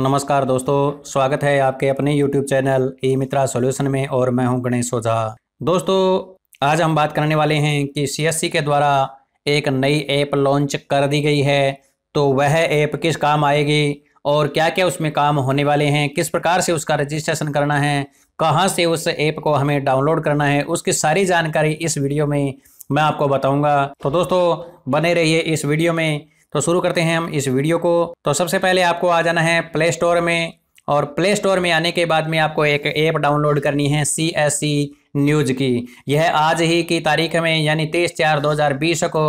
नमस्कार दोस्तों स्वागत है आपके अपने YouTube channel E Mitra solution में और मैं हूं गणेश ओझा दोस्तों आज हम बात करने वाले हैं कि सी के द्वारा एक नई ऐप लॉन्च कर दी गई है तो वह ऐप किस काम आएगी और क्या क्या उसमें काम होने वाले हैं किस प्रकार से उसका रजिस्ट्रेशन करना है कहाँ से उस ऐप को हमें डाउनलोड करना है उसकी सारी जानकारी इस वीडियो में मैं आपको बताऊंगा तो दोस्तों बने रहिए इस वीडियो में तो शुरू करते हैं हम इस वीडियो को तो सबसे पहले आपको आ जाना है प्ले स्टोर में और प्ले स्टोर में आने के बाद में आपको एक ऐप डाउनलोड करनी है सी एस सी न्यूज़ की यह आज ही की तारीख में यानी तेईस चार दो हज़ार बीस को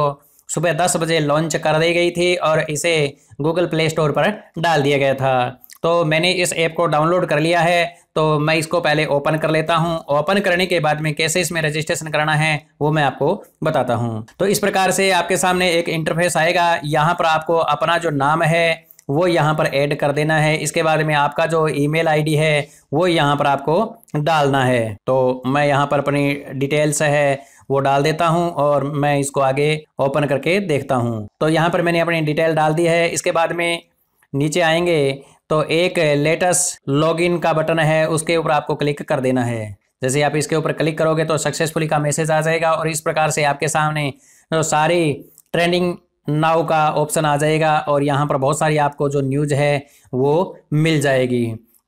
सुबह दस बजे लॉन्च कर दी गई थी और इसे गूगल प्ले स्टोर पर डाल दिया गया था तो मैंने इस ऐप को डाउनलोड कर लिया है तो मैं इसको पहले ओपन कर लेता हूं ओपन करने के बाद में कैसे इसमें रजिस्ट्रेशन कराना है वो मैं आपको बताता हूं तो इस प्रकार से आपके सामने एक इंटरफेस आएगा यहाँ पर आपको अपना जो नाम है वो यहाँ पर ऐड कर देना है इसके बाद में आपका जो ईमेल आईडी है वो यहाँ पर आपको डालना है तो मैं यहाँ पर अपनी डिटेल्स है वो डाल देता हूँ और मैं इसको आगे ओपन करके देखता हूँ तो यहाँ पर मैंने अपनी डिटेल डाल दी है इसके बाद में नीचे आएंगे तो एक लेटेस्ट लॉगिन का बटन है उसके ऊपर आपको क्लिक कर देना है जैसे आप इसके ऊपर क्लिक करोगे तो सक्सेसफुली का मैसेज आ जाएगा और इस प्रकार से आपके सामने तो सारी ट्रेंडिंग नाउ का ऑप्शन आ जाएगा और यहाँ पर बहुत सारी आपको जो न्यूज है वो मिल जाएगी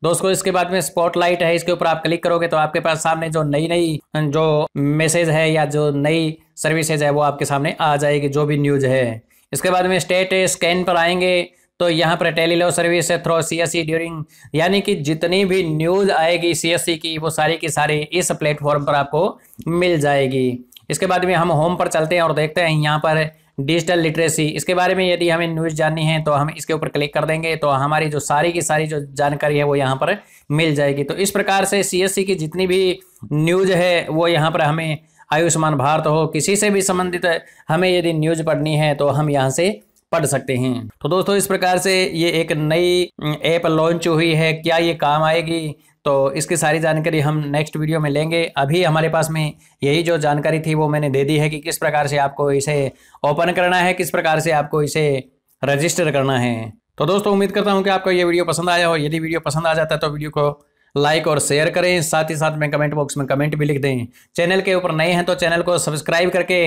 दोस्तों इसके बाद में स्पॉटलाइट है इसके ऊपर आप क्लिक करोगे तो आपके पास सामने जो नई नई जो मैसेज है या जो नई सर्विसेज है वो आपके सामने आ जाएगी जो भी न्यूज है इसके बाद में स्टेट स्कैन पर आएंगे तो यहाँ पर टेलीलो सर्विस थ्रो सी ड्यूरिंग यानी कि जितनी भी न्यूज आएगी सी की वो सारी की सारी इस प्लेटफॉर्म पर आपको मिल जाएगी इसके बाद में हम होम पर चलते हैं और देखते हैं यहाँ पर डिजिटल लिटरेसी इसके बारे में यदि हमें न्यूज़ जाननी है तो हम इसके ऊपर क्लिक कर देंगे तो हमारी जो सारी की सारी जो जानकारी है वो यहाँ पर मिल जाएगी तो इस प्रकार से सीएससी की जितनी भी न्यूज़ है वो यहाँ पर हमें आयुष्मान भारत हो किसी से भी संबंधित हमें यदि न्यूज़ पढ़नी है तो हम यहाँ से पढ़ सकते हैं तो दोस्तों इस प्रकार से ये एक नई ऐप लॉन्च हुई है क्या ये काम आएगी तो इसकी सारी जानकारी हम नेक्स्ट वीडियो में लेंगे अभी हमारे पास में यही जो जानकारी थी वो मैंने दे दी है कि किस प्रकार से आपको इसे ओपन करना है किस प्रकार से आपको इसे रजिस्टर करना है तो दोस्तों उम्मीद करता हूँ कि आपको ये वीडियो पसंद आया हो यदि वीडियो पसंद आ जाता है तो वीडियो को लाइक और शेयर करें साथ ही साथ में कमेंट बॉक्स में कमेंट भी लिख दें चैनल के ऊपर नए हैं तो चैनल को सब्सक्राइब करके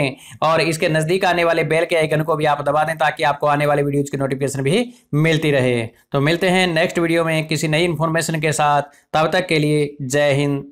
और इसके नज़दीक आने वाले बेल के आइकन को भी आप दबा दें ताकि आपको आने वाले वीडियोज़ की नोटिफिकेशन भी मिलती रहे तो मिलते हैं नेक्स्ट वीडियो में किसी नई इन्फॉर्मेशन के साथ तब तक के लिए जय हिंद